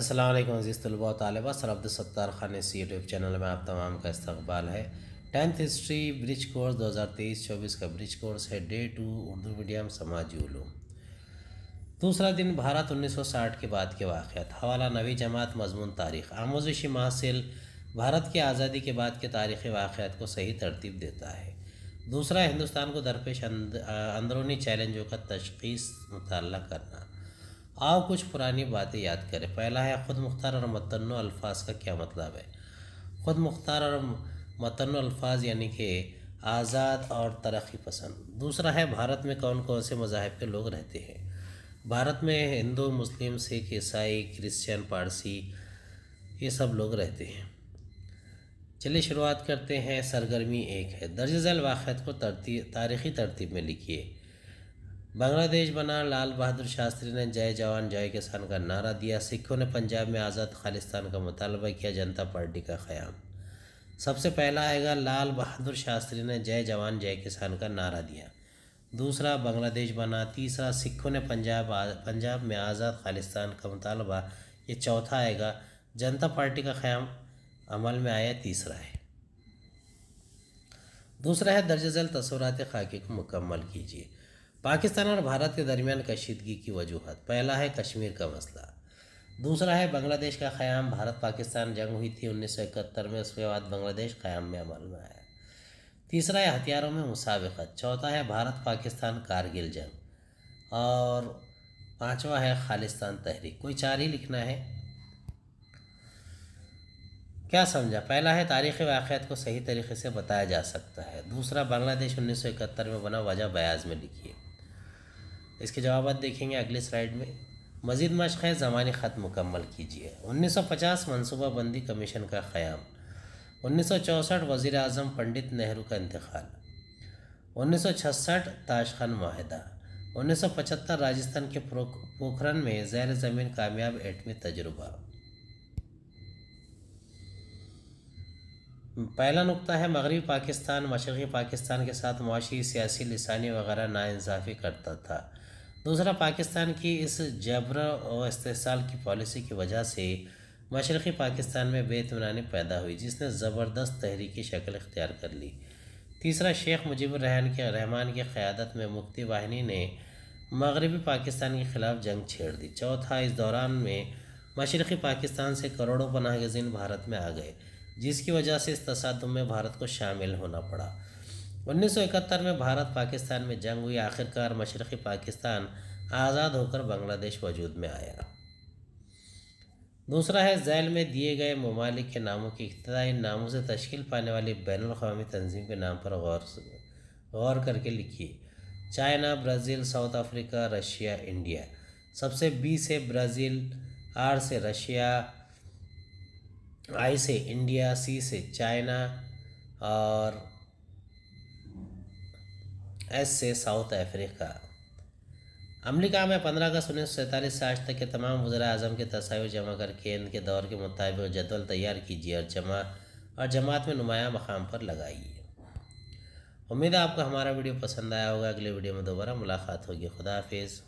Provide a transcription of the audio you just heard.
असलम अज़ीज़ तलबा तलबा सत्तार खान इस यूट्यूब चैनल में आप तमाम का इस्तबाल है टेंथ हिस्ट्री ब्रिज कोर्स 2023-24 का ब्रिज कोर्स है डे टू उर्दू मीडियम समाज उलूम दूसरा दिन भारत 1960 के बाद के वाक़ हवाला नवी जमात मजमून तारीख आमोजिशी मासिल भारत की आज़ादी के बाद के तारीख़ी वाक़ात को सही तरतीब देता है दूसरा हिंदुस्तान को दरपेश अंदरूनी चैलेंजों का तशखीस मुताल करना आओ कुछ पुरानी बातें याद करें पहला है ख़ुद मुख्तार और मतन अल्फाज का क्या मतलब है ख़ुद मुख्तार और मतन अल्फाज यानी कि आज़ाद और तरक्की पसंद दूसरा है भारत में कौन कौन से मजाहब के लोग रहते हैं भारत में हिंदू मुस्लिम सिख ईसाई क्रिश्चियन पारसी ये सब लोग रहते हैं चलिए शुरुआत करते हैं सरगर्मी एक है दर्ज वाक़ को तारीख़ी तरतीब में लिखिए बांग्लादेश बना लाल बहादुर शास्त्री ने जय जवान जय किसान का नारा दिया सिखों ने पंजाब में आज़ाद खालिस्तान का मुतालबा किया जनता पार्टी का ख़्याम सबसे पहला आएगा लाल बहादुर शास्त्री ने जय जवान जय किसान का नारा दिया दूसरा बांग्लादेश बना तीसरा सिखों ने पंजाब पंजाब में आज़ाद खालिस्तान का मुतालबा ये चौथा आएगा जनता पार्टी का ख़्याम अमल में आया तीसरा है दूसरा है दर्ज झल तस्वरत खाकी को मुकम्मल कीजिए पाकिस्तान और भारत के दरमियान कशीदगी की वजूहत पहला है कश्मीर का मसला दूसरा है बांग्लादेश का क़्याम भारत पाकिस्तान जंग हुई थी उन्नीस सौ इकहत्तर में उसके बाद बांग्लादेश क़्याम में अमल में आया तीसरा है हथियारों में मुसाबकत चौथा है भारत पाकिस्तान कारगिल जंग और पांचवा है खालिस्तान तहरीक कोई चार ही लिखना है क्या समझा पहला है तारीख़ वाक़ात को सही तरीके से बताया जा सकता है दूसरा बांग्लादेश इकहत्तर में बना वजह बयाज में लिखिए इसके जवाब देखेंगे अगले स्लाइड में मजीद मशक़ ज़मानी ख़त मुकम्मल कीजिए 1950 मनसूबाबंदी कमीशन का क़्याम उन्नीस सौ चौंसठ वज़ी अजम पंडित नेहरू का इंतकाल उन्नीस सौ छसठ ताश खान माहिदा उन्नीस सौ पचहत्तर राजस्थान के पोखरन में जैर ज़मीन कामयाब एटमी तजुर्बा पहला नुकता है मगरबी पाकिस्तान मशरक़ी पाकिस्तान के साथ मुशी सियासी लसानी वगैरह नाानसाफ़ी करता था दूसरा पाकिस्तान की इस जबर और इस्तेसाल की पॉलिसी की वजह से मशरक़ी पाकिस्तान में बेतमनानी पैदा हुई जिसने ज़बरदस्त तहरीकी शक्ल इख्तियार कर ली तीसरा शेख मुजीबरहन के रहमान की क़्यादत में मुक्ति वाहिनी ने मगरबी पाकिस्तान के ख़िलाफ़ जंग छेड़ दी चौथा इस दौरान में मशरक़ी पाकिस्तान से करोड़ों पनाहगजीन भारत में आ गए जिसकी वजह से इस तसादम में भारत को शामिल होना पड़ा 1971 में भारत पाकिस्तान में जंग हुई आखिरकार मशरक़ी पाकिस्तान आज़ाद होकर बांग्लादेश वजूद में आया दूसरा है जैल में दिए गए ममालिक के नामों की इब्तदा इन नामों से तश्कील पाने वाली बैन अवी तंजीम के नाम पर गौर गौर करके लिखिए China Brazil South Africa Russia India सबसे बी से ब्राज़ील आर से रशिया आई से इंडिया सी से चाइना और एस से साउथ अफ्रीका अमरीका में पंद्रह अगस्त उन्नीस सौ सैंतालीस से आज तक के तमाम वजर अजम के तस्वीर जमा कर केंद्र के दौर के मुताबिक जदवल तैयार कीजिए और जमा और जमात में नुमाया मकाम पर लगाइए उम्मीद है आपको हमारा वीडियो पसंद आया होगा अगले वीडियो में दोबारा मुलाकात होगी खुदाफिज़